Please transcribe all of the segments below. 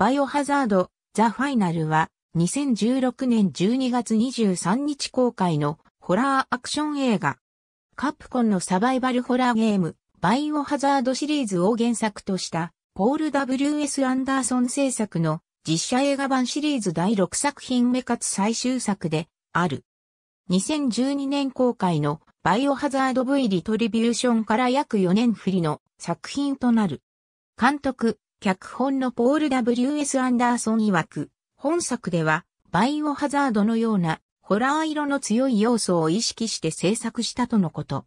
バイオハザード、ザ・ファイナルは、2016年12月23日公開のホラーアクション映画。カプコンのサバイバルホラーゲーム、バイオハザードシリーズを原作とした、ポール W.S. アンダーソン制作の実写映画版シリーズ第6作品目かつ最終作で、ある。2012年公開のバイオハザード V リトリビューションから約4年振りの作品となる。監督、脚本のポール W.S. アンダーソン曰く、本作では、バイオハザードのような、ホラー色の強い要素を意識して制作したとのこと。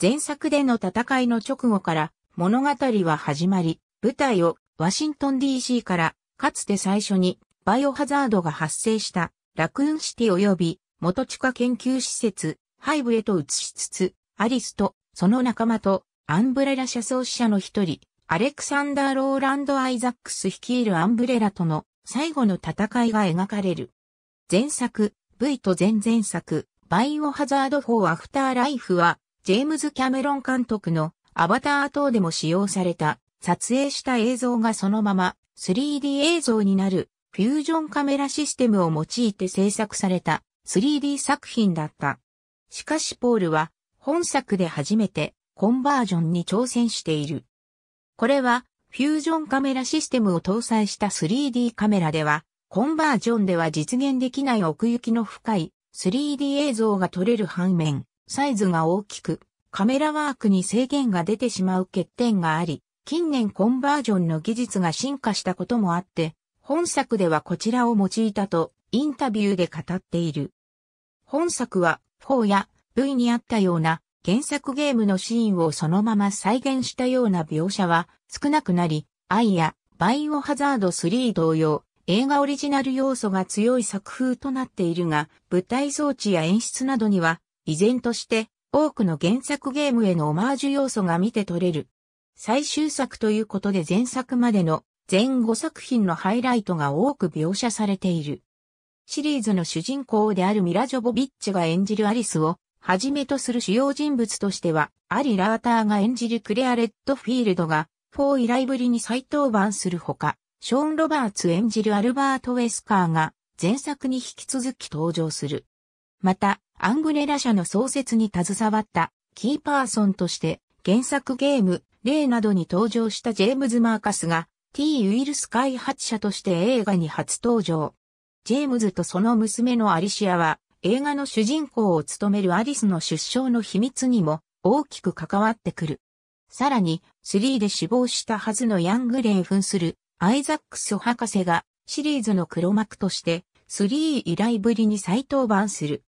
前作での戦いの直後から物語は始まり、舞台をワシントン DC からかつて最初にバイオハザードが発生したラクーンシティ及び元地下研究施設ハイブへと移しつつ、アリスとその仲間とアンブレラ社創始者の一人アレクサンダー・ローランド・アイザックス率いるアンブレラとの最後の戦いが描かれる。前作、V と前々作、バイオハザード4アフターライフは、ジェームズ・キャメロン監督のアバター等でも使用された、撮影した映像がそのまま 3D 映像になるフュージョンカメラシステムを用いて制作された 3D 作品だった。しかしポールは本作で初めてコンバージョンに挑戦している。これは、フュージョンカメラシステムを搭載した 3D カメラでは、コンバージョンでは実現できない奥行きの深い 3D 映像が撮れる反面、サイズが大きく、カメラワークに制限が出てしまう欠点があり、近年コンバージョンの技術が進化したこともあって、本作ではこちらを用いたとインタビューで語っている。本作は4や V にあったような原作ゲームのシーンをそのまま再現したような描写は少なくなり、愛やバイオハザード3同様、映画オリジナル要素が強い作風となっているが、舞台装置や演出などには、依然として多くの原作ゲームへのオマージュ要素が見て取れる。最終作ということで前作までの全5作品のハイライトが多く描写されている。シリーズの主人公であるミラ・ジョボビッチが演じるアリスをはじめとする主要人物としては、アリ・ラーターが演じるクレア・レッドフィールドが、フォイ・以来ぶりに再登板するほか、ショーン・ロバーツ演じるアルバート・ウェスカーが、前作に引き続き登場する。また、アングレラ社の創設に携わったキーパーソンとして原作ゲーム、例などに登場したジェームズ・マーカスが T ウイルス開発者として映画に初登場。ジェームズとその娘のアリシアは映画の主人公を務めるアリスの出生の秘密にも大きく関わってくる。さらに、3で死亡したはずのヤングレン扮するアイザックス博士がシリーズの黒幕として3以来ぶりに再登板する。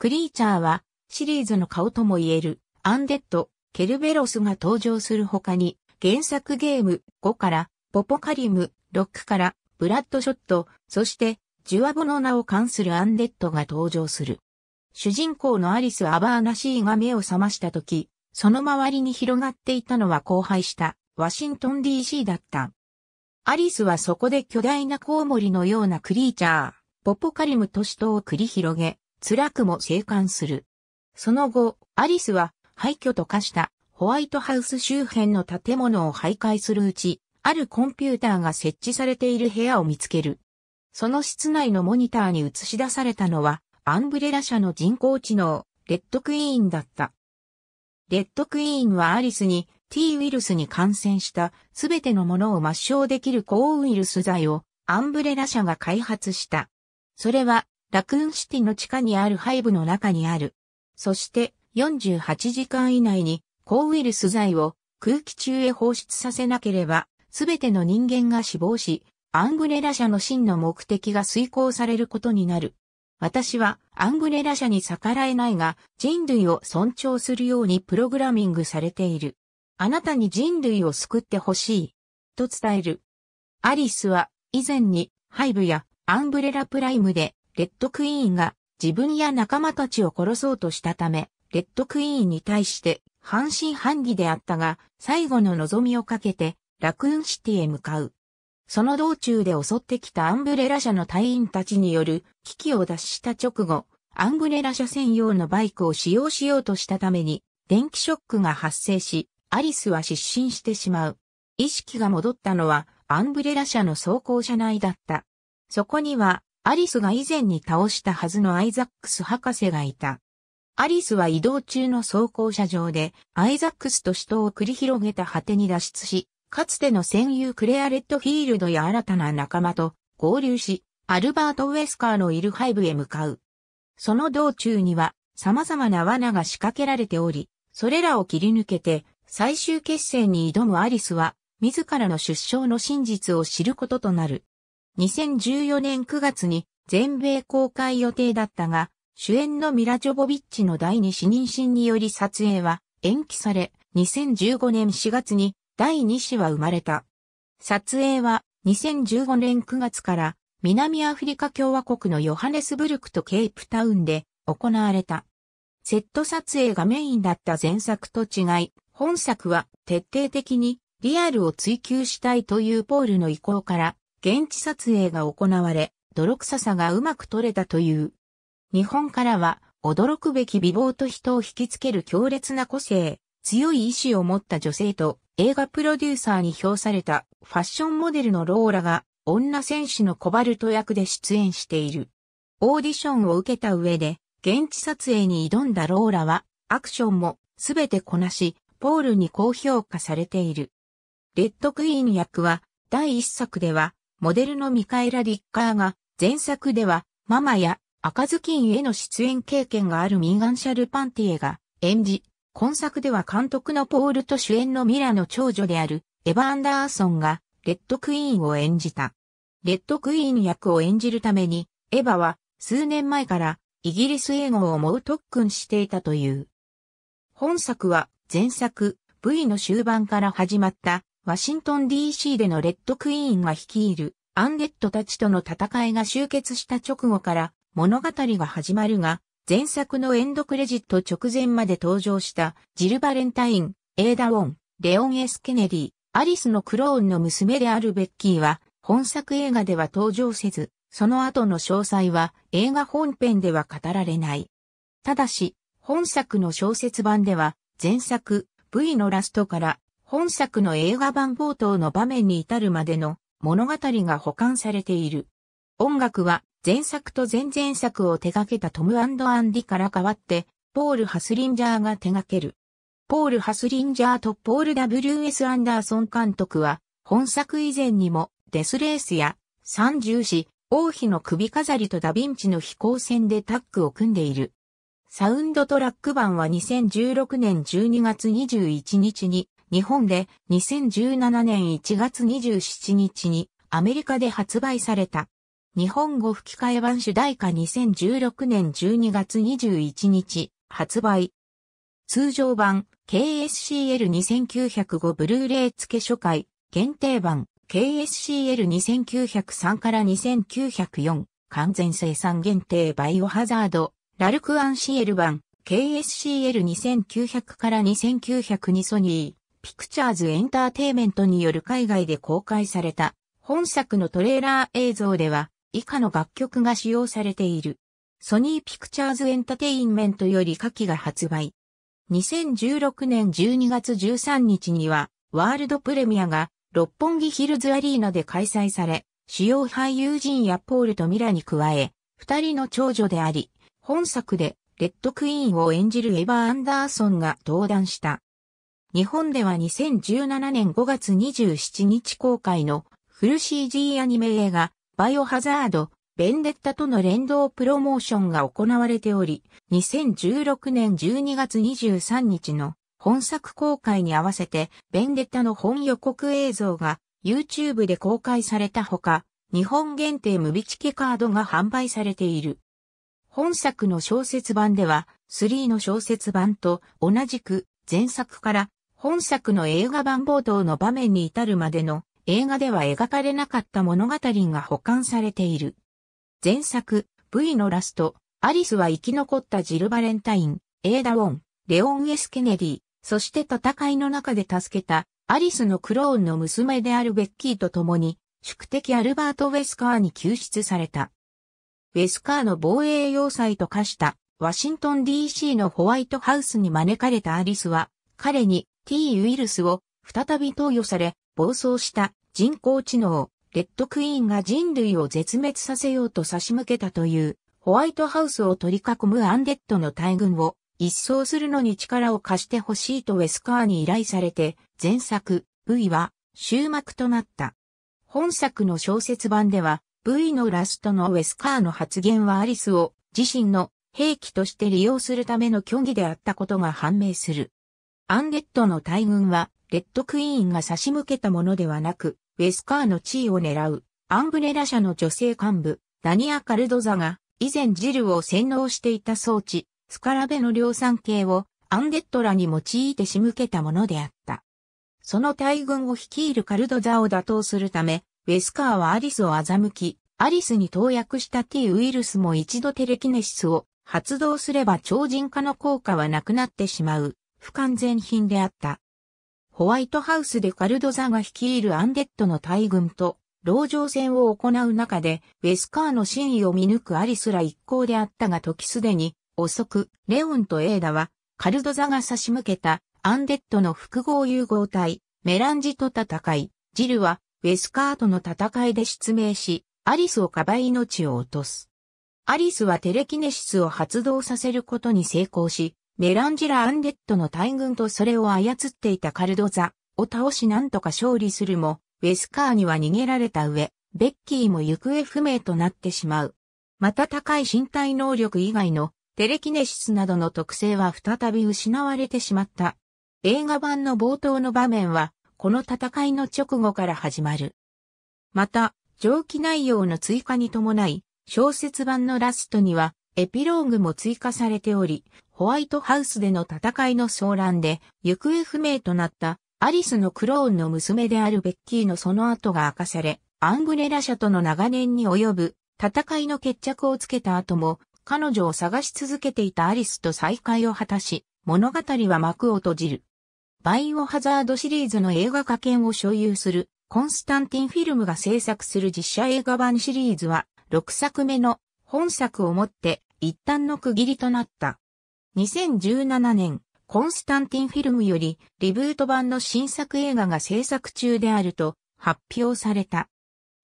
クリーチャーはシリーズの顔とも言えるアンデッド、ケルベロスが登場する他に原作ゲーム5からポポカリム6からブラッドショット、そしてジュアボの名を冠するアンデッドが登場する。主人公のアリス・アバーナシーが目を覚ましたとき、その周りに広がっていたのは荒廃したワシントン DC だった。アリスはそこで巨大なコウモリのようなクリーチャー、ポポカリムと死闘を繰り広げ、辛くも生還する。その後、アリスは廃墟と化したホワイトハウス周辺の建物を徘徊するうち、あるコンピューターが設置されている部屋を見つける。その室内のモニターに映し出されたのは、アンブレラ社の人工知能、レッドクイーンだった。レッドクイーンはアリスに T ウイルスに感染したすべてのものを抹消できる抗ウイルス剤をアンブレラ社が開発した。それはラクーンシティの地下にあるハイブの中にある。そして48時間以内に抗ウイルス剤を空気中へ放出させなければすべての人間が死亡しアングレラ社の真の目的が遂行されることになる。私はアングレラ社に逆らえないが人類を尊重するようにプログラミングされている。あなたに人類を救ってほしい。と伝える。アリスは以前にハイブやアンブレラプライムでレッドクイーンが自分や仲間たちを殺そうとしたため、レッドクイーンに対して半信半疑であったが、最後の望みをかけてラクーンシティへ向かう。その道中で襲ってきたアンブレラ社の隊員たちによる危機を脱した直後、アンブレラ社専用のバイクを使用しようとしたために、電気ショックが発生し、アリスは失神してしまう。意識が戻ったのは、アンブレラ社の走行車内だった。そこには、アリスが以前に倒したはずのアイザックス博士がいた。アリスは移動中の走行車上で、アイザックスと死闘を繰り広げた果てに脱出し、かつての戦友クレア・レッドフィールドや新たな仲間と合流し、アルバート・ウェスカーのいるハイブへ向かう。その道中には様々な罠が仕掛けられており、それらを切り抜けて最終決戦に挑むアリスは、自らの出生の真実を知ることとなる。2014年9月に全米公開予定だったが、主演のミラ・ジョボビッチの第二子妊娠により撮影は延期され、2015年4月に第2子は生まれた。撮影は2015年9月から南アフリカ共和国のヨハネスブルクとケープタウンで行われた。セット撮影がメインだった前作と違い、本作は徹底的にリアルを追求したいというポールの意向から現地撮影が行われ、泥臭さがうまく撮れたという。日本からは驚くべき美貌と人を引きつける強烈な個性、強い意志を持った女性と映画プロデューサーに評されたファッションモデルのローラが女戦士のコバルト役で出演している。オーディションを受けた上で現地撮影に挑んだローラはアクションもすべてこなし、ポールに高評価されている。レッドクイーン役は第一作ではモデルのミカエラ・リッカーが前作ではママや赤ずきんへの出演経験があるミーガン・シャルパンティエが演じ、今作では監督のポールと主演のミラの長女であるエヴァ・アンダーソンがレッドクイーンを演じた。レッドクイーン役を演じるためにエヴァは数年前からイギリス英語を思う特訓していたという。本作は前作 V の終盤から始まったワシントン DC でのレッドクイーンが率いるアンデッドたちとの戦いが終結した直後から物語が始まるが、前作のエンドクレジット直前まで登場したジル・バレンタイン、エーダ・ウォン、レオン・エス・ケネディ、アリスのクローンの娘であるベッキーは本作映画では登場せず、その後の詳細は映画本編では語られない。ただし、本作の小説版では前作 V のラストから本作の映画版冒頭の場面に至るまでの物語が保管されている。音楽は前作と前々作を手掛けたトムアンディから代わって、ポール・ハスリンジャーが手掛ける。ポール・ハスリンジャーとポール・ W.S. アンダーソン監督は、本作以前にも、デスレースや、三重士、王妃の首飾りとダヴィンチの飛行船でタッグを組んでいる。サウンドトラック版は2016年12月21日に日本で2017年1月27日にアメリカで発売された。日本語吹き替え版主題歌2016年12月21日、発売。通常版、KSCL2905 ブルーレイ付け初回、限定版、KSCL2903 から2904、完全生産限定バイオハザード、ラルクアンシエル版、KSCL2900 から2 9 0 2にソニー、ピクチャーズエンターテイメントによる海外で公開された、本作のトレーラー映像では、以下の楽曲が使用されている。ソニーピクチャーズエンタテインメントより下記が発売。2016年12月13日には、ワールドプレミアが六本木ヒルズアリーナで開催され、主要俳優陣やポールとミラに加え、二人の長女であり、本作でレッドクイーンを演じるエヴァ・アンダーソンが登壇した。日本では2017年5月27日公開のフル CG アニメ映画バイオハザード、ベンデッタとの連動プロモーションが行われており、2016年12月23日の本作公開に合わせて、ベンデッタの本予告映像が YouTube で公開されたほか、日本限定ムビチケカードが販売されている。本作の小説版では、3の小説版と同じく前作から本作の映画版冒頭の場面に至るまでの映画では描かれなかった物語が保管されている。前作、V のラスト、アリスは生き残ったジル・バレンタイン、エーダ・ウォン、レオン・エス・ケネディ、そして戦いの中で助けた、アリスのクローンの娘であるベッキーと共に、宿敵アルバート・ウェスカーに救出された。ウェスカーの防衛要塞と化した、ワシントン DC のホワイトハウスに招かれたアリスは、彼に T ウイルスを再び投与され、暴走した人工知能、レッドクイーンが人類を絶滅させようと差し向けたという、ホワイトハウスを取り囲むアンデッドの大群を一掃するのに力を貸してほしいとウェスカーに依頼されて、前作、V は終幕となった。本作の小説版では、V のラストのウェスカーの発言はアリスを自身の兵器として利用するための虚偽であったことが判明する。アンデッドの大群はレッドクイーンが差し向けたものではなく、ウェスカーの地位を狙う、アンブレラ社の女性幹部、ダニア・カルドザが、以前ジルを洗脳していた装置、スカラベの量産系を、アンデッドラに用いて仕向けたものであった。その大軍を率いるカルドザを打倒するため、ウェスカーはアリスを欺き、アリスに投薬した T ウイルスも一度テレキネシスを発動すれば超人化の効果はなくなってしまう不完全品であった。ホワイトハウスでカルドザが率いるアンデッドの大軍と、籠城戦を行う中で、ウェスカーの真意を見抜くアリスら一行であったが時すでに、遅く、レオンとエーダは、カルドザが差し向けた、アンデッドの複合融合体、メランジと戦い、ジルは、ウェスカーとの戦いで失明し、アリスをかばい命を落とす。アリスはテレキネシスを発動させることに成功し、メランジラ・アンデッドの大軍とそれを操っていたカルドザを倒しなんとか勝利するも、ウェスカーには逃げられた上、ベッキーも行方不明となってしまう。また高い身体能力以外のテレキネシスなどの特性は再び失われてしまった。映画版の冒頭の場面は、この戦いの直後から始まる。また、上記内容の追加に伴い、小説版のラストには、エピローグも追加されており、ホワイトハウスでの戦いの騒乱で行方不明となったアリスのクローンの娘であるベッキーのその後が明かされ、アンブレラ社との長年に及ぶ戦いの決着をつけた後も彼女を探し続けていたアリスと再会を果たし、物語は幕を閉じる。バイオハザードシリーズの映画化権を所有するコンスタンティンフィルムが制作する実写映画版シリーズは6作目の本作をもって一旦の区切りとなった。2017年、コンスタンティンフィルムよりリブート版の新作映画が制作中であると発表された。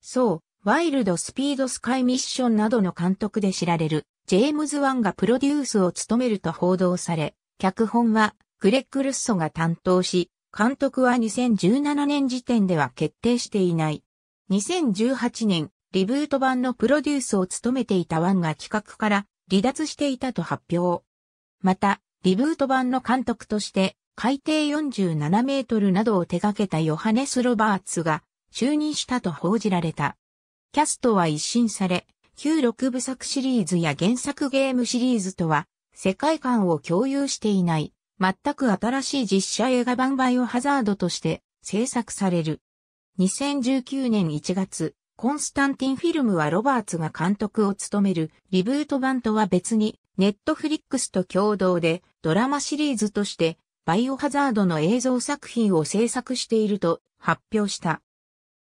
そう、ワイルドスピードスカイミッションなどの監督で知られるジェームズ・ワンがプロデュースを務めると報道され、脚本はグレッグ・ルッソが担当し、監督は2017年時点では決定していない。2018年、リブート版のプロデュースを務めていたワンが企画から離脱していたと発表。また、リブート版の監督として、海底47メートルなどを手掛けたヨハネス・ロバーツが就任したと報じられた。キャストは一新され、旧六部作シリーズや原作ゲームシリーズとは世界観を共有していない、全く新しい実写映画版バイオハザードとして制作される。2019年1月、コンスタンティンフィルムはロバーツが監督を務めるリブート版とは別にネットフリックスと共同でドラマシリーズとしてバイオハザードの映像作品を制作していると発表した。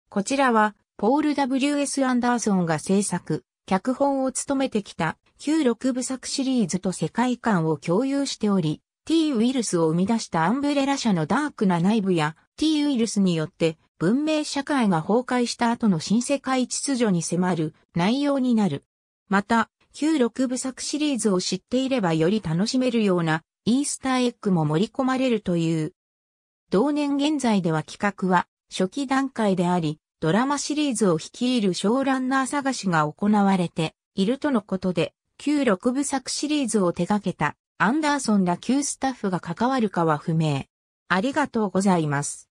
こちらはポール W.S. アンダーソンが制作、脚本を務めてきた旧6部作シリーズと世界観を共有しており、T ウイルスを生み出したアンブレラ社のダークな内部や T ウイルスによって文明社会が崩壊した後の新世界秩序に迫る内容になる。また、旧6部作シリーズを知っていればより楽しめるようなイースターエッグも盛り込まれるという。同年現在では企画は初期段階であり、ドラマシリーズを率いるショーランナー探しが行われているとのことで、旧6部作シリーズを手掛けたアンダーソンら旧スタッフが関わるかは不明。ありがとうございます。